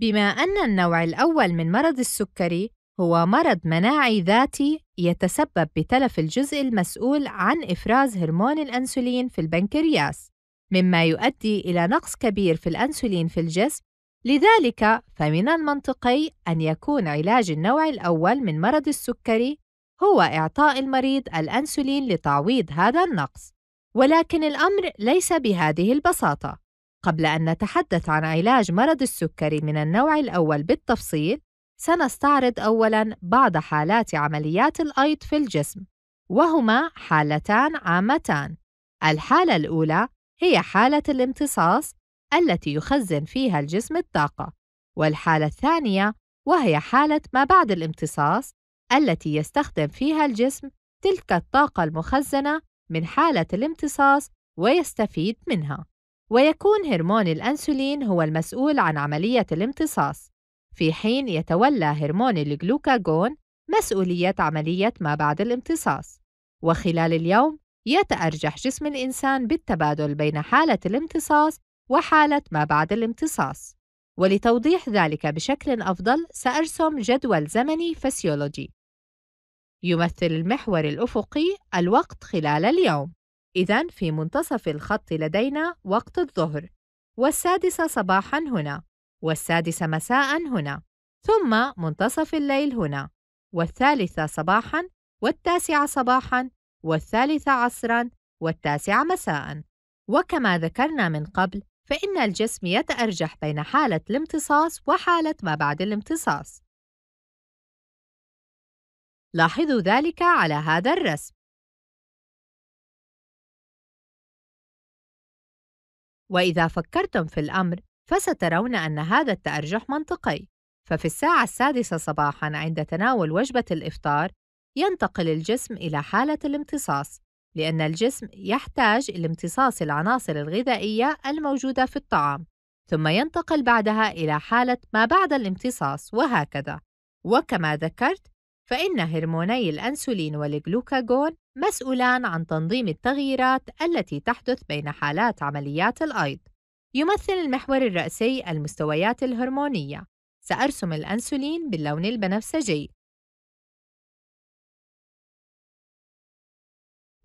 بما أن النوع الأول من مرض السكري هو مرض مناعي ذاتي يتسبب بتلف الجزء المسؤول عن إفراز هرمون الأنسولين في البنكرياس، مما يؤدي إلى نقص كبير في الأنسولين في الجسم، لذلك فمن المنطقي أن يكون علاج النوع الأول من مرض السكري هو إعطاء المريض الأنسولين لتعويض هذا النقص، ولكن الأمر ليس بهذه البساطة، قبل أن نتحدث عن علاج مرض السكري من النوع الأول بالتفصيل، سنستعرض أولاً بعض حالات عمليات الأيض في الجسم، وهما حالتان عامتان. الحالة الأولى هي حالة الامتصاص التي يخزن فيها الجسم الطاقة، والحالة الثانية وهي حالة ما بعد الامتصاص التي يستخدم فيها الجسم تلك الطاقة المخزنة من حالة الامتصاص ويستفيد منها. ويكون هرمون الأنسولين هو المسؤول عن عملية الامتصاص في حين يتولى هرمون الجلوكاجون مسؤولية عملية ما بعد الامتصاص وخلال اليوم يتأرجح جسم الإنسان بالتبادل بين حالة الامتصاص وحالة ما بعد الامتصاص ولتوضيح ذلك بشكل أفضل سأرسم جدول زمني فسيولوجي يمثل المحور الأفقي الوقت خلال اليوم إذا في منتصف الخط لدينا وقت الظهر، والسادسة صباحًا هنا، والسادسة مساءً هنا، ثم منتصف الليل هنا، والثالثة صباحًا، والتاسعة صباحًا، والثالثة عصرًا، والتاسعة مساءً. وكما ذكرنا من قبل، فإن الجسم يتأرجح بين حالة الامتصاص وحالة ما بعد الامتصاص. لاحظوا ذلك على هذا الرسم. وإذا فكرتم في الأمر فسترون أن هذا التأرجح منطقي ففي الساعة السادسة صباحاً عند تناول وجبة الإفطار ينتقل الجسم إلى حالة الامتصاص لأن الجسم يحتاج لامتصاص العناصر الغذائية الموجودة في الطعام ثم ينتقل بعدها إلى حالة ما بعد الامتصاص وهكذا وكما ذكرت فإن هرموني الأنسولين والجلوكاجون مسؤولان عن تنظيم التغييرات التي تحدث بين حالات عمليات الأيض. يمثل المحور الرئيسي المستويات الهرمونية. سأرسم الأنسولين باللون البنفسجي.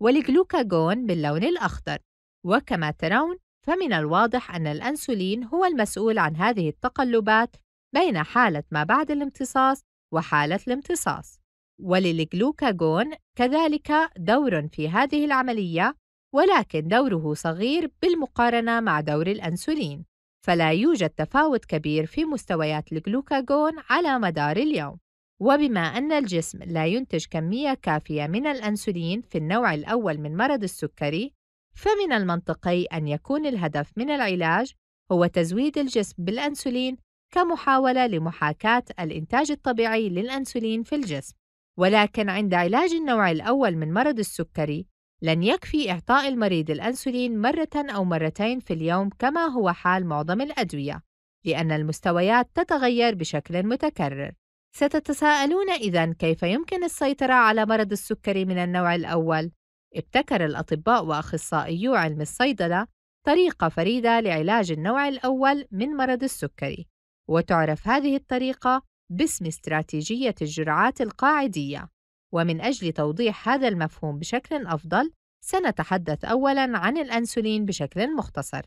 والجلوكاجون باللون الأخضر. وكما ترون فمن الواضح أن الأنسولين هو المسؤول عن هذه التقلبات بين حالة ما بعد الامتصاص وحالة الامتصاص وللجلوكاجون كذلك دور في هذه العملية ولكن دوره صغير بالمقارنة مع دور الأنسولين فلا يوجد تفاوت كبير في مستويات الجلوكاجون على مدار اليوم وبما أن الجسم لا ينتج كمية كافية من الأنسولين في النوع الأول من مرض السكري فمن المنطقي أن يكون الهدف من العلاج هو تزويد الجسم بالأنسولين كمحاولة لمحاكاة الإنتاج الطبيعي للأنسولين في الجسم ولكن عند علاج النوع الأول من مرض السكري لن يكفي إعطاء المريض الأنسولين مرة أو مرتين في اليوم كما هو حال معظم الأدوية لأن المستويات تتغير بشكل متكرر ستتساءلون إذا كيف يمكن السيطرة على مرض السكري من النوع الأول؟ ابتكر الأطباء وأخصائيو علم الصيدلة طريقة فريدة لعلاج النوع الأول من مرض السكري وتعرف هذه الطريقة باسم استراتيجية الجرعات القاعدية ومن أجل توضيح هذا المفهوم بشكل أفضل سنتحدث أولاً عن الأنسولين بشكل مختصر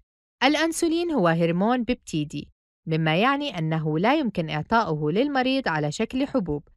الأنسولين هو هرمون بيبتيدي مما يعني أنه لا يمكن إعطاؤه للمريض على شكل حبوب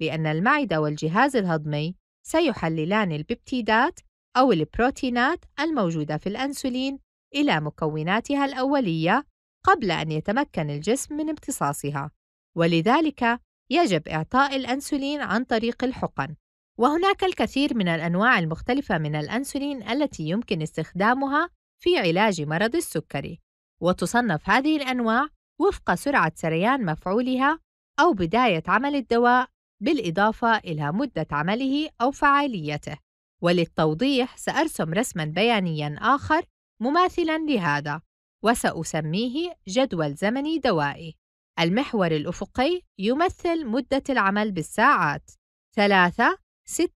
لأن المعدة والجهاز الهضمي سيحللان الببتيدات أو البروتينات الموجودة في الأنسولين إلى مكوناتها الأولية قبل أن يتمكن الجسم من امتصاصها ولذلك يجب إعطاء الأنسولين عن طريق الحقن وهناك الكثير من الأنواع المختلفة من الأنسولين التي يمكن استخدامها في علاج مرض السكري وتصنف هذه الأنواع وفق سرعة سريان مفعولها أو بداية عمل الدواء بالإضافة إلى مدة عمله أو فعاليته وللتوضيح سأرسم رسمًا بيانيًا آخر مماثلًا لهذا وسأسميه جدول زمني دوائي. المحور الأفقي يمثل مدة العمل بالساعات 3 6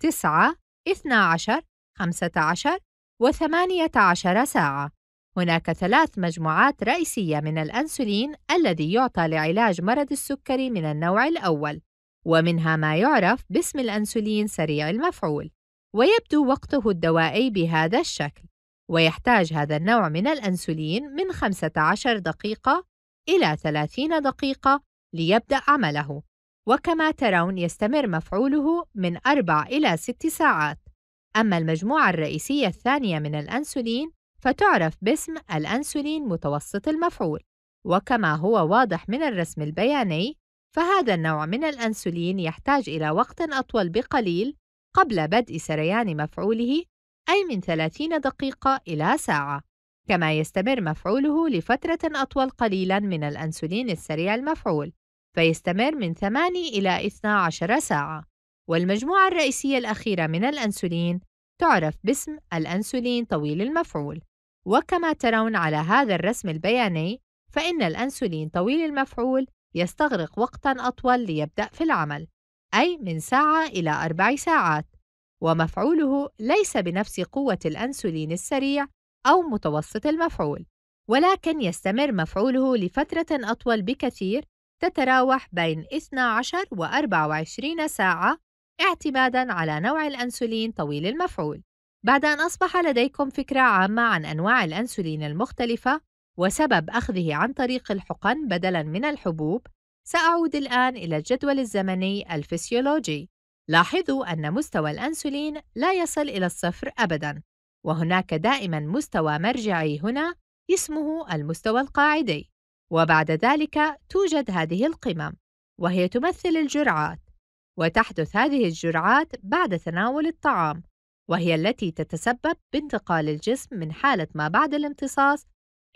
9 12 15 و18 ساعة. هناك ثلاث مجموعات رئيسية من الأنسولين الذي يعطى لعلاج مرض السكري من النوع الأول، ومنها ما يعرف باسم الأنسولين سريع المفعول، ويبدو وقته الدوائي بهذا الشكل. ويحتاج هذا النوع من الأنسولين من 15 دقيقة إلى 30 دقيقة ليبدأ عمله، وكما ترون يستمر مفعوله من 4 إلى 6 ساعات، أما المجموعة الرئيسية الثانية من الأنسولين فتعرف باسم الأنسولين متوسط المفعول، وكما هو واضح من الرسم البياني، فهذا النوع من الأنسولين يحتاج إلى وقت أطول بقليل قبل بدء سريان مفعوله أي من 30 دقيقة إلى ساعة كما يستمر مفعوله لفترة أطول قليلاً من الأنسولين السريع المفعول فيستمر من 8 إلى 12 ساعة والمجموعة الرئيسية الأخيرة من الأنسولين تعرف باسم الأنسولين طويل المفعول وكما ترون على هذا الرسم البياني فإن الأنسولين طويل المفعول يستغرق وقتاً أطول ليبدأ في العمل أي من ساعة إلى أربع ساعات ومفعوله ليس بنفس قوة الأنسولين السريع أو متوسط المفعول، ولكن يستمر مفعوله لفترة أطول بكثير تتراوح بين 12 و 24 ساعة اعتمادًا على نوع الأنسولين طويل المفعول. بعد أن أصبح لديكم فكرة عامة عن أنواع الأنسولين المختلفة وسبب أخذه عن طريق الحقن بدلاً من الحبوب، سأعود الآن إلى الجدول الزمني الفسيولوجي لاحظوا أن مستوى الأنسولين لا يصل إلى الصفر أبداً، وهناك دائماً مستوى مرجعي هنا اسمه المستوى القاعدي، وبعد ذلك توجد هذه القمم، وهي تمثل الجرعات، وتحدث هذه الجرعات بعد تناول الطعام، وهي التي تتسبب بانتقال الجسم من حالة ما بعد الامتصاص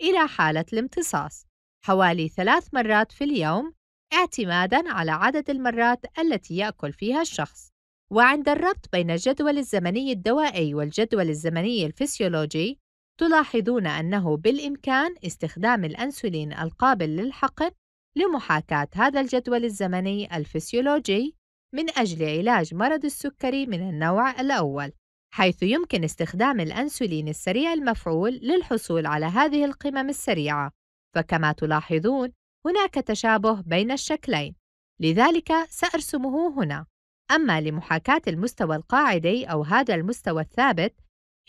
إلى حالة الامتصاص حوالي ثلاث مرات في اليوم اعتمادًا على عدد المرات التي يأكل فيها الشخص. وعند الربط بين الجدول الزمني الدوائي والجدول الزمني الفسيولوجي، تلاحظون أنه بالإمكان استخدام الأنسولين القابل للحقن لمحاكاة هذا الجدول الزمني الفسيولوجي من أجل علاج مرض السكري من النوع الأول، حيث يمكن استخدام الأنسولين السريع المفعول للحصول على هذه القمم السريعة. فكما تلاحظون هناك تشابه بين الشكلين لذلك سأرسمه هنا أما لمحاكاة المستوى القاعدي أو هذا المستوى الثابت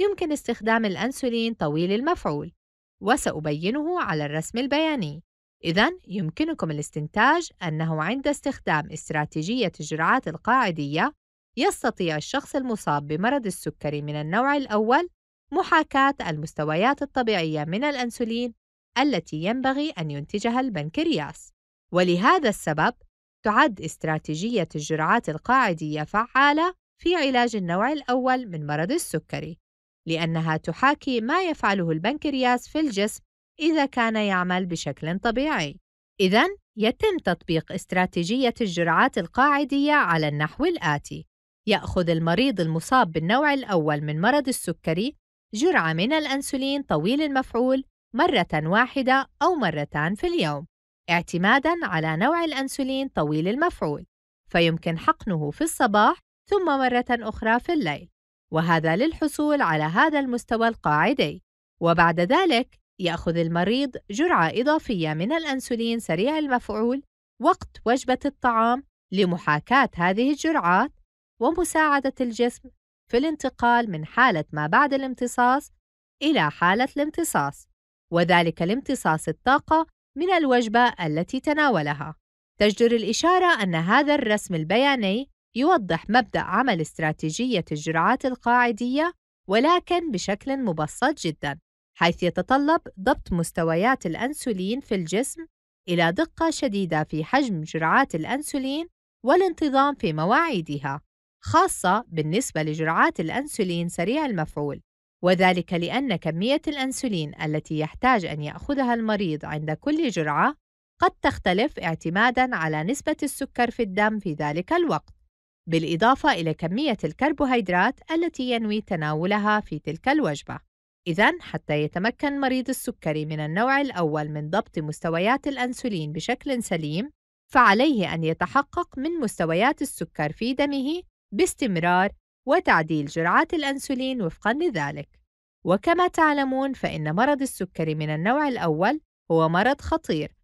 يمكن استخدام الأنسولين طويل المفعول وسأبينه على الرسم البياني إذا يمكنكم الاستنتاج أنه عند استخدام استراتيجية الجرعات القاعدية يستطيع الشخص المصاب بمرض السكري من النوع الأول محاكاة المستويات الطبيعية من الأنسولين التي ينبغي أن ينتجها البنكرياس، ولهذا السبب تعد استراتيجية الجرعات القاعدية فعالة في علاج النوع الأول من مرض السكري، لأنها تحاكي ما يفعله البنكرياس في الجسم إذا كان يعمل بشكل طبيعي. إذا يتم تطبيق استراتيجية الجرعات القاعدية على النحو الآتي: يأخذ المريض المصاب بالنوع الأول من مرض السكري جرعة من الأنسولين طويل المفعول مرة واحدة أو مرتان في اليوم اعتمادًا على نوع الأنسولين طويل المفعول، فيمكن حقنه في الصباح ثم مرة أخرى في الليل، وهذا للحصول على هذا المستوى القاعدي، وبعد ذلك يأخذ المريض جرعة إضافية من الأنسولين سريع المفعول وقت وجبة الطعام لمحاكاة هذه الجرعات ومساعدة الجسم في الانتقال من حالة ما بعد الامتصاص إلى حالة الامتصاص. وذلك لامتصاص الطاقة من الوجبة التي تناولها. تجدر الإشارة أن هذا الرسم البياني يوضح مبدأ عمل استراتيجية الجرعات القاعدية ولكن بشكل مبسط جدا، حيث يتطلب ضبط مستويات الأنسولين في الجسم إلى دقة شديدة في حجم جرعات الأنسولين والانتظام في مواعيدها، خاصة بالنسبة لجرعات الأنسولين سريع المفعول، وذلك لأن كمية الأنسولين التي يحتاج أن يأخذها المريض عند كل جرعة قد تختلف اعتمادًا على نسبة السكر في الدم في ذلك الوقت، بالإضافة إلى كمية الكربوهيدرات التي ينوي تناولها في تلك الوجبة. إذا حتى يتمكن مريض السكري من النوع الأول من ضبط مستويات الأنسولين بشكل سليم، فعليه أن يتحقق من مستويات السكر في دمه باستمرار وتعديل جرعات الأنسولين وفقًا لذلك. وكما تعلمون فإن مرض السكري من النوع الأول هو مرض خطير،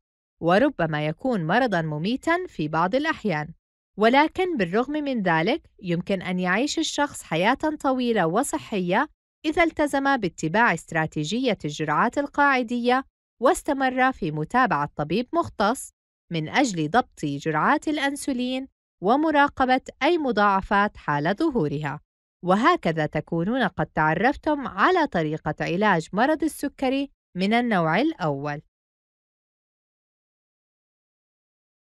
وربما يكون مرضًا مميتًا في بعض الأحيان. ولكن بالرغم من ذلك يمكن أن يعيش الشخص حياة طويلة وصحية إذا التزم باتباع استراتيجية الجرعات القاعدية واستمر في متابعة طبيب مختص من أجل ضبط جرعات الأنسولين ومراقبة أي مضاعفات حال ظهورها وهكذا تكونون قد تعرفتم على طريقة علاج مرض السكري من النوع الأول